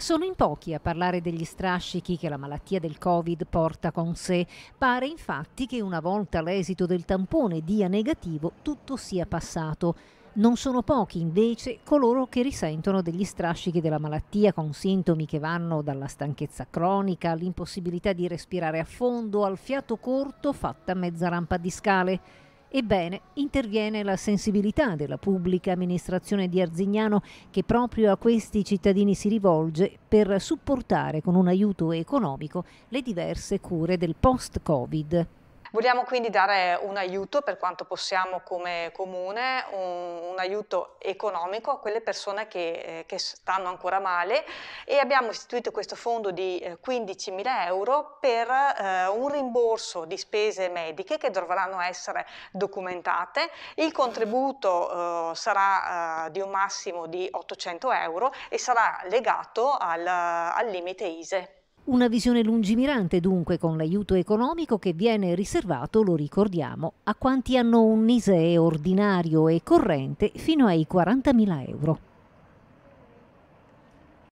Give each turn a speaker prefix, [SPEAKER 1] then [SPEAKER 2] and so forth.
[SPEAKER 1] Sono in pochi a parlare degli strascichi che la malattia del Covid porta con sé. Pare infatti che una volta l'esito del tampone dia negativo, tutto sia passato. Non sono pochi invece coloro che risentono degli strascichi della malattia con sintomi che vanno dalla stanchezza cronica all'impossibilità di respirare a fondo al fiato corto fatta a mezza rampa di scale. Ebbene, interviene la sensibilità della pubblica amministrazione di Arzignano che proprio a questi cittadini si rivolge per supportare con un aiuto economico le diverse cure del post-Covid.
[SPEAKER 2] Vogliamo quindi dare un aiuto per quanto possiamo come comune, un, un aiuto economico a quelle persone che, eh, che, stanno ancora male e abbiamo istituito questo fondo di eh, 15.000 euro per eh, un rimborso di spese mediche che dovranno essere documentate. Il contributo eh, sarà eh, di un massimo di 800 euro e sarà legato al, al limite ISE.
[SPEAKER 1] Una visione lungimirante dunque con l'aiuto economico che viene riservato, lo ricordiamo, a quanti hanno un ISEE ordinario e corrente fino ai 40.000 euro.